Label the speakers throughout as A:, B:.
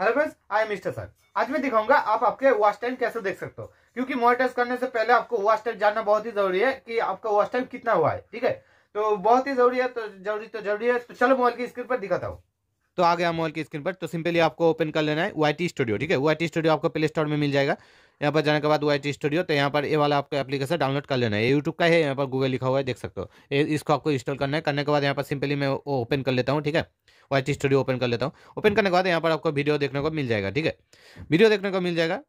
A: hello friends I mister sir आज मैं दिखाऊंगा आप आपके वॉच टाइम कैसे देख सकते हो क्योंकि मोनिटाइज करने से पहले आपको वॉच टाइम जानना बहुत ही जरूरी है कि आपका वॉच टाइम कितना हुआ है ठीक है तो बहुत ही जरूरी है तो जरूरी तो जरूरी है तो चलो मोबाइल की स्क्रीन पर दिखाता हूँ
B: तो आ गया मोबाइल की स्क्रीन पर तो सिंपली आपको ओपन कर लेना है वाई स्टूडियो ठीक है वाई स्टूडियो आपको प्ले स्टोर में मिल जाएगा यहाँ पर जाने के बाद वाई स्टूडियो तो यहाँ पर ये वाला आपको एप्लीकेशन डाउनलोड कर लेना है यूट्यूब का है यहाँ पर गूगल लिखा हुआ है देख सकते हो इसको आपको इंस्टॉल करना है करने के बाद यहाँ पर सिंपली मैं ओपन कर लेता हूँ ठीक है वाई स्टूडियो ओपन कर लेता हूँ ओपन करने के बाद यहाँ पर आपको वीडियो देखने को मिल जाएगा ठीक है वीडियो देखने को मिल जाएगा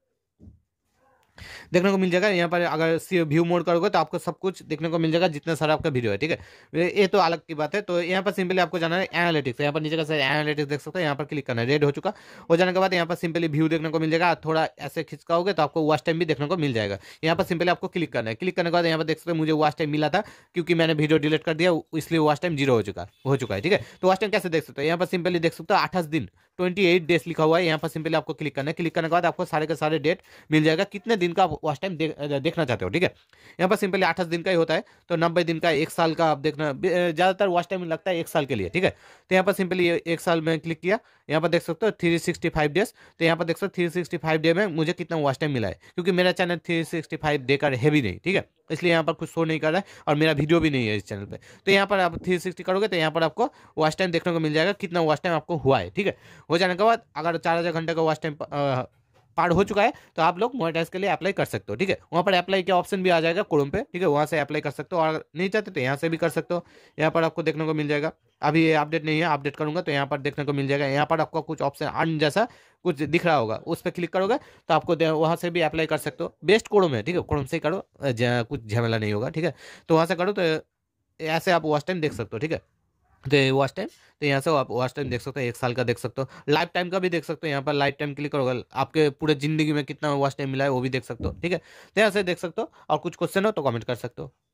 B: देखने को मिल जाएगा यहाँ पर अगर व्यू मोड करोगे तो आपको सब कुछ देखने को मिल जाएगा जितना सारा आपका वीडियो है ठीक है ये तो अलग की बात है तो यहाँ पर सिंपली आपको जाना है एनालिटिक्स यहाँ पर नीचे का सर एनालिटिक्स देख सकते हैं यहाँ पर क्लिक करना है रेड हो चुका हो जाने के बाद यहाँ पर सिंपली व्यू देखने को मिल जाएगा थोड़ा ऐसे खिंचकाओगे तो आपको वास्ट टाइम भी देखने को मिल जाएगा यहाँ पर सिंपली आपको क्लिक करना है क्लिक करने के बाद यहाँ पर देख सकते मुझे वास्ट टाइम मिला था क्योंकि मैंने वीडियो डिलीट कर दिया इसलिए वास्ट टाइम जीरो हो चुका हो चुका है ठीक है तो वास्ट टाइम कैसे देख सकते हो यहाँ पर सिंपली देख सकते हो अठाईस दिन ट्वेंटी एट डेज लिखा हुआ है यहाँ पर सिंपली आपको क्लिक करना है क्लिक करने के बाद आपको सारे के सारे डेट मिल जाएगा कितने दिन दिन का वॉच टाइम देखना चाहते हो ठीक है यहाँ पर सिंपली आठ दिन का ही होता है तो नब्बे दिन का एक साल का आप देखना ज़्यादातर वॉच टाइम लगता है एक साल के लिए ठीक है तो यहाँ पर सिंपली एक साल में क्लिक किया यहाँ पर देख सकते हो थ्री सिक्सटी फाइव डेज तो यहाँ पर देख सकते हो थ्री सिक्सटी फाइव डे में मुझे कितना वॉच टाइम मिला है क्योंकि मेरा channel three sixty five day का है भी नहीं ठीक है इसलिए यहाँ पर कुछ शो नहीं कर रहा है और मेरा वीडियो भी नहीं है इस चैनल पे तो यहाँ पर आप थ्री सिक्सटी करोगे तो यहाँ पर आपको वॉच टाइम देखने को मिल जाएगा कितना वॉच टाइम आपको हुआ है ठीक है हो जाने के बाद अगर चार हज़ार घंटे का वॉच टाइम पार्ट हो चुका है तो आप लोग मोनेटाइज के लिए अप्लाई कर सकते हो ठीक है वहाँ पर अप्लाई का ऑप्शन भी आ जाएगा क्रोम पे ठीक है वहाँ से अप्लाई कर सकते हो और नहीं चाहते तो यहाँ से भी कर सकते हो यहाँ पर आपको देखने को मिल जाएगा अभी ये अपडेट नहीं है अपडेट करूंगा तो यहाँ पर देखने को मिल जाएगा यहाँ पर आपको कुछ ऑप्शन अन जैसा कुछ दिख रहा होगा उस पर क्लिक करोगे तो आपको वहाँ से भी अप्लाई कर सकते हो बेस्ट कोडम है ठीक है कोडम से करो कुछ झमेला नहीं होगा ठीक है तो वहाँ से करो तो ऐसे आप वॉच टाइम देख सकते हो ठीक है तो वॉच टाइम तो यहाँ से आप वॉच टाइम देख सकते हो एक साल का देख सकते हो लाइफ टाइम का भी देख सकते हो यहाँ पर लाइफ टाइम क्लिक करोगे आपके पूरे जिंदगी में कितना वॉच टाइम मिला है वो भी देख सकते हो ठीक है तो यहाँ से देख सकते हो और कुछ क्वेश्चन हो तो कमेंट कर सकते हो